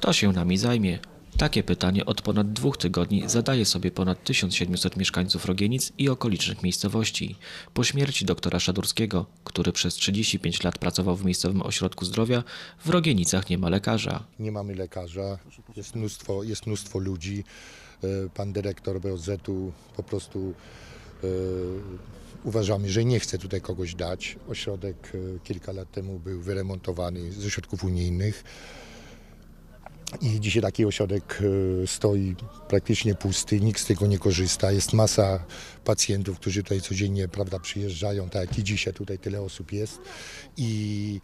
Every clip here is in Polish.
Kto się nami zajmie? Takie pytanie od ponad dwóch tygodni zadaje sobie ponad 1700 mieszkańców Rogienic i okolicznych miejscowości. Po śmierci doktora Szadurskiego, który przez 35 lat pracował w miejscowym ośrodku zdrowia, w Rogienicach nie ma lekarza. Nie mamy lekarza, jest mnóstwo, jest mnóstwo ludzi. E, pan dyrektor BOZ-u po prostu e, uważamy, że nie chce tutaj kogoś dać. Ośrodek e, kilka lat temu był wyremontowany ze środków unijnych. I dzisiaj taki ośrodek e, stoi praktycznie pusty, nikt z tego nie korzysta. Jest masa pacjentów, którzy tutaj codziennie prawda, przyjeżdżają, tak jak i dzisiaj tutaj tyle osób jest. I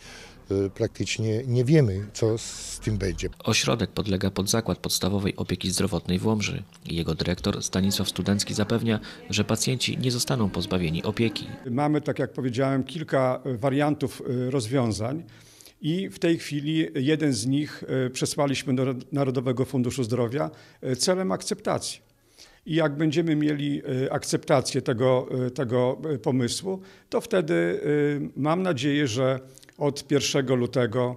e, praktycznie nie wiemy, co z tym będzie. Ośrodek podlega pod zakład podstawowej opieki zdrowotnej w Łomży. Jego dyrektor Stanisław Studencki zapewnia, że pacjenci nie zostaną pozbawieni opieki. Mamy, tak jak powiedziałem, kilka wariantów e, rozwiązań i w tej chwili jeden z nich e, przesłaliśmy do Narodowego Funduszu Zdrowia e, celem akceptacji. I jak będziemy mieli e, akceptację tego, tego pomysłu, to wtedy mam nadzieję, że od 1 lutego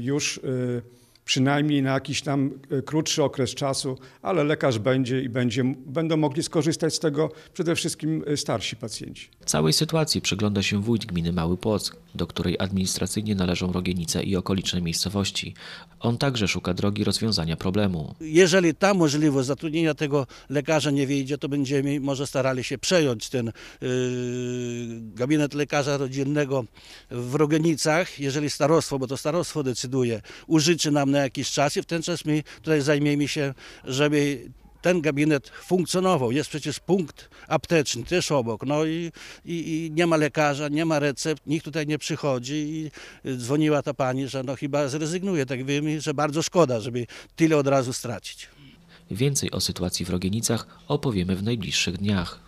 już przynajmniej na jakiś tam e, krótszy okres czasu, ale lekarz będzie i będzie, będą mogli skorzystać z tego przede wszystkim e, starsi pacjenci. Całej sytuacji przygląda się wójt gminy Mały Płock, do której administracyjnie należą Rogienice i okoliczne miejscowości. On także szuka drogi rozwiązania problemu. Jeżeli ta możliwość zatrudnienia tego lekarza nie wyjdzie, to będziemy może starali się przejąć ten yy, gabinet lekarza rodzinnego w Rogenicach, jeżeli starostwo, bo to starostwo decyduje, użyczy nam na jakiś czas i w ten czas mi tutaj zajmiemy się, żeby ten gabinet funkcjonował. Jest przecież punkt apteczny też obok. No i, i, i, nie ma lekarza, nie ma recept, nikt tutaj nie przychodzi. I dzwoniła ta pani, że no chyba zrezygnuje. Tak wiemy, że bardzo szkoda, żeby tyle od razu stracić. Więcej o sytuacji w Rogienicach opowiemy w najbliższych dniach.